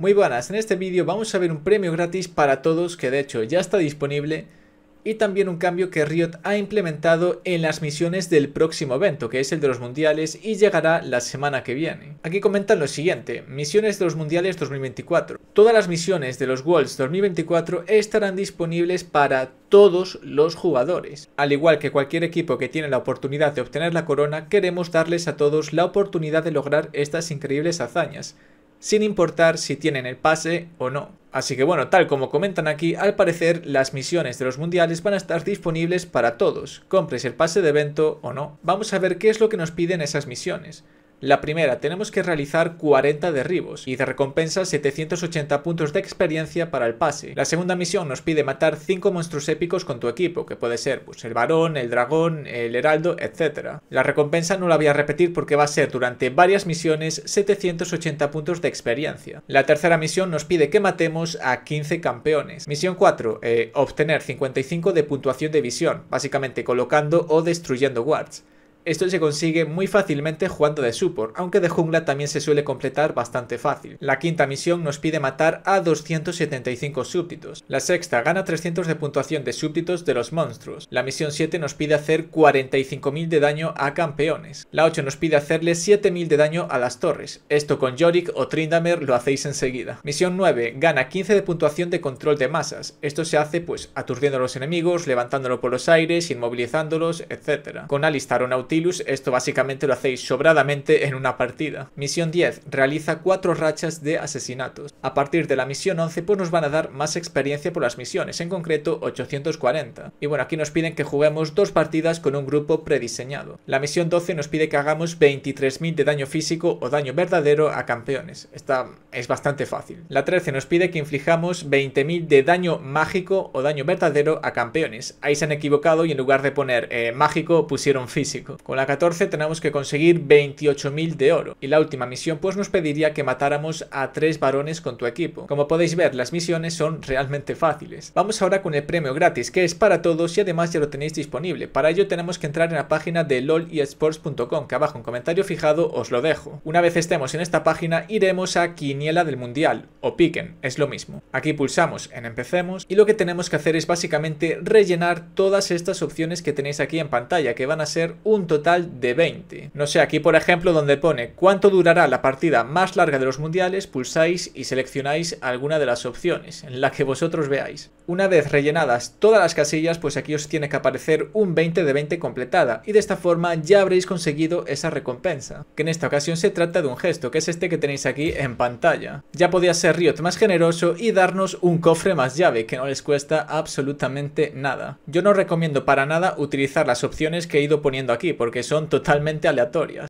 Muy buenas, en este vídeo vamos a ver un premio gratis para todos que de hecho ya está disponible y también un cambio que Riot ha implementado en las misiones del próximo evento, que es el de los mundiales y llegará la semana que viene. Aquí comentan lo siguiente, misiones de los mundiales 2024. Todas las misiones de los Worlds 2024 estarán disponibles para todos los jugadores. Al igual que cualquier equipo que tiene la oportunidad de obtener la corona, queremos darles a todos la oportunidad de lograr estas increíbles hazañas sin importar si tienen el pase o no. Así que bueno, tal como comentan aquí, al parecer las misiones de los mundiales van a estar disponibles para todos, compres el pase de evento o no. Vamos a ver qué es lo que nos piden esas misiones. La primera, tenemos que realizar 40 derribos y de recompensa 780 puntos de experiencia para el pase. La segunda misión nos pide matar 5 monstruos épicos con tu equipo, que puede ser pues, el varón, el dragón, el heraldo, etc. La recompensa no la voy a repetir porque va a ser durante varias misiones 780 puntos de experiencia. La tercera misión nos pide que matemos a 15 campeones. Misión 4, eh, obtener 55 de puntuación de visión, básicamente colocando o destruyendo wards. Esto se consigue muy fácilmente jugando de support, aunque de jungla también se suele completar bastante fácil. La quinta misión nos pide matar a 275 súbditos. La sexta gana 300 de puntuación de súbditos de los monstruos. La misión 7 nos pide hacer 45.000 de daño a campeones. La 8 nos pide hacerle 7.000 de daño a las torres. Esto con Yorick o Trindamer lo hacéis enseguida. Misión 9 gana 15 de puntuación de control de masas. Esto se hace pues aturdiendo a los enemigos, levantándolo por los aires, inmovilizándolos, etc. Con Alistar o Nautil esto básicamente lo hacéis sobradamente en una partida. Misión 10. Realiza 4 rachas de asesinatos. A partir de la misión 11 pues nos van a dar más experiencia por las misiones, en concreto 840. Y bueno, aquí nos piden que juguemos dos partidas con un grupo prediseñado. La misión 12 nos pide que hagamos 23.000 de daño físico o daño verdadero a campeones. Esta es bastante fácil. La 13 nos pide que inflijamos 20.000 de daño mágico o daño verdadero a campeones. Ahí se han equivocado y en lugar de poner eh, mágico pusieron físico. Con la 14 tenemos que conseguir 28.000 de oro. Y la última misión pues nos pediría que matáramos a tres varones con tu equipo. Como podéis ver, las misiones son realmente fáciles. Vamos ahora con el premio gratis, que es para todos y además ya lo tenéis disponible. Para ello tenemos que entrar en la página de loliesports.com, que abajo en comentario fijado os lo dejo. Una vez estemos en esta página, iremos a Quiniela del Mundial, o piquen, es lo mismo. Aquí pulsamos en empecemos y lo que tenemos que hacer es básicamente rellenar todas estas opciones que tenéis aquí en pantalla, que van a ser un total de 20. No sé, aquí por ejemplo donde pone cuánto durará la partida más larga de los mundiales, pulsáis y seleccionáis alguna de las opciones, en la que vosotros veáis. Una vez rellenadas todas las casillas, pues aquí os tiene que aparecer un 20 de 20 completada y de esta forma ya habréis conseguido esa recompensa, que en esta ocasión se trata de un gesto, que es este que tenéis aquí en pantalla. Ya podía ser Riot más generoso y darnos un cofre más llave, que no les cuesta absolutamente nada. Yo no recomiendo para nada utilizar las opciones que he ido poniendo aquí, porque son totalmente aleatorias.